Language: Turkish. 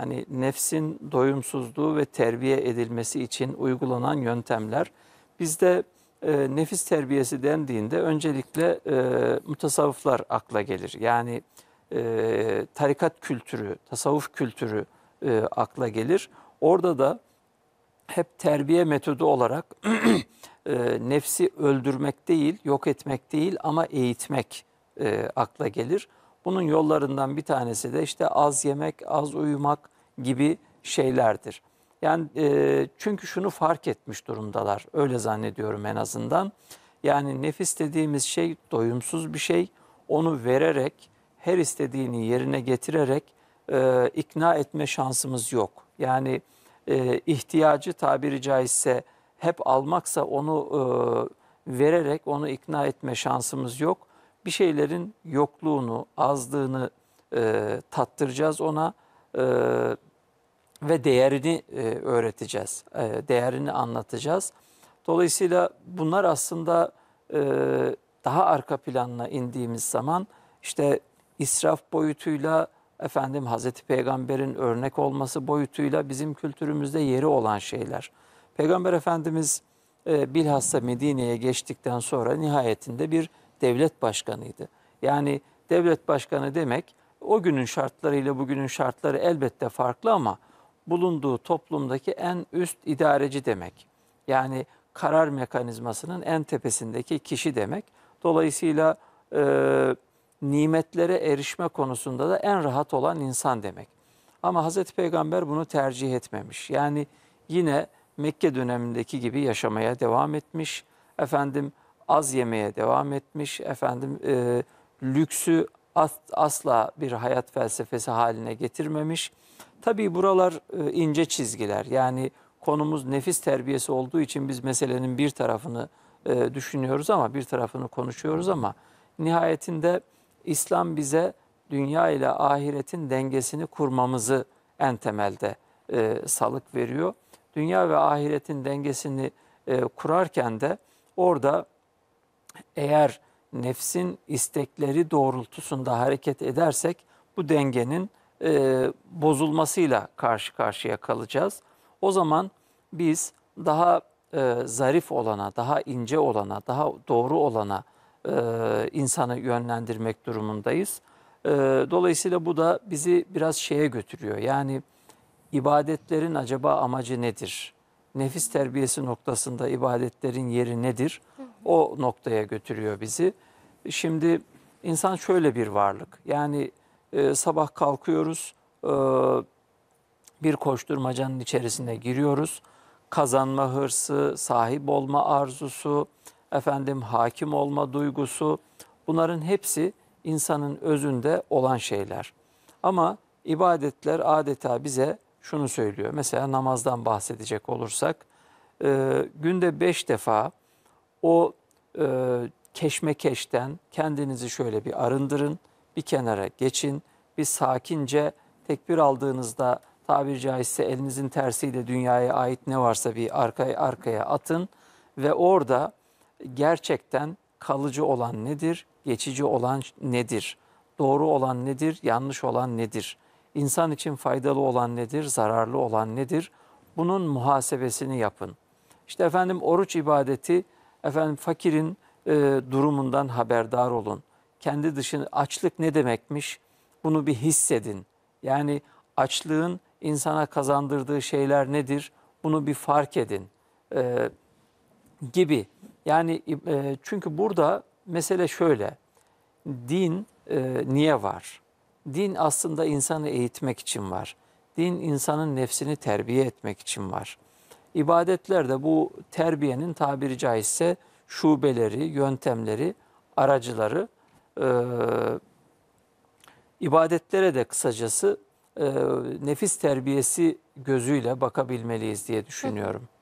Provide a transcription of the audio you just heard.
hani nefsin doyumsuzluğu ve terbiye edilmesi için uygulanan yöntemler. Bizde e, nefis terbiyesi dendiğinde öncelikle e, mutasavvıflar akla gelir. Yani e, tarikat kültürü, tasavvuf kültürü e, akla gelir. Orada da hep terbiye metodu olarak e, nefsi öldürmek değil, yok etmek değil ama eğitmek e, akla gelir. Bunun yollarından bir tanesi de işte az yemek, az uyumak gibi şeylerdir. Yani e, çünkü şunu fark etmiş durumdalar. Öyle zannediyorum en azından. Yani nefis dediğimiz şey doyumsuz bir şey. Onu vererek, her istediğini yerine getirerek e, ikna etme şansımız yok. Yani e, ihtiyacı tabiri caizse hep almaksa onu e, vererek onu ikna etme şansımız yok bir şeylerin yokluğunu, azlığını e, tattıracağız ona e, ve değerini e, öğreteceğiz, e, değerini anlatacağız. Dolayısıyla bunlar aslında e, daha arka planına indiğimiz zaman işte israf boyutuyla efendim Hazreti Peygamber'in örnek olması boyutuyla bizim kültürümüzde yeri olan şeyler. Peygamber Efendimiz e, bilhassa Medine'ye geçtikten sonra nihayetinde bir devlet başkanıydı. Yani devlet başkanı demek o günün şartlarıyla bugünün şartları elbette farklı ama bulunduğu toplumdaki en üst idareci demek. Yani karar mekanizmasının en tepesindeki kişi demek. Dolayısıyla e, nimetlere erişme konusunda da en rahat olan insan demek. Ama Hazreti Peygamber bunu tercih etmemiş. Yani yine Mekke dönemindeki gibi yaşamaya devam etmiş. Efendim az yemeye devam etmiş. Efendim e, lüksü as, asla bir hayat felsefesi haline getirmemiş. Tabii buralar e, ince çizgiler. Yani konumuz nefis terbiyesi olduğu için biz meselenin bir tarafını e, düşünüyoruz ama bir tarafını konuşuyoruz ama nihayetinde İslam bize dünya ile ahiretin dengesini kurmamızı en temelde e, salık veriyor. Dünya ve ahiretin dengesini e, kurarken de orada eğer nefsin istekleri doğrultusunda hareket edersek bu dengenin e, bozulmasıyla karşı karşıya kalacağız. O zaman biz daha e, zarif olana, daha ince olana, daha doğru olana e, insanı yönlendirmek durumundayız. E, dolayısıyla bu da bizi biraz şeye götürüyor. Yani ibadetlerin acaba amacı nedir? Nefis terbiyesi noktasında ibadetlerin yeri nedir? o noktaya götürüyor bizi. Şimdi insan şöyle bir varlık. Yani e, sabah kalkıyoruz, e, bir koşturmacanın içerisine giriyoruz. Kazanma hırsı, sahip olma arzusu, efendim hakim olma duygusu bunların hepsi insanın özünde olan şeyler. Ama ibadetler adeta bize şunu söylüyor. Mesela namazdan bahsedecek olursak e, günde beş defa o e, keşmekeşten kendinizi şöyle bir arındırın, bir kenara geçin, bir sakince tekbir aldığınızda tabiri caizse elinizin tersiyle dünyaya ait ne varsa bir arkaya arkaya atın ve orada gerçekten kalıcı olan nedir, geçici olan nedir, doğru olan nedir, yanlış olan nedir, insan için faydalı olan nedir, zararlı olan nedir bunun muhasebesini yapın. İşte efendim oruç ibadeti Efendim fakirin e, durumundan haberdar olun. Kendi dışını açlık ne demekmiş? Bunu bir hissedin. Yani açlığın insana kazandırdığı şeyler nedir? Bunu bir fark edin e, gibi. Yani e, çünkü burada mesele şöyle. Din e, niye var? Din aslında insanı eğitmek için var. Din insanın nefsini terbiye etmek için var ibadetler de bu terbiyenin tabiri caizse şubeleri, yöntemleri, aracıları e, ibadetlere de kısacası e, nefis terbiyesi gözüyle bakabilmeliyiz diye düşünüyorum. Hı.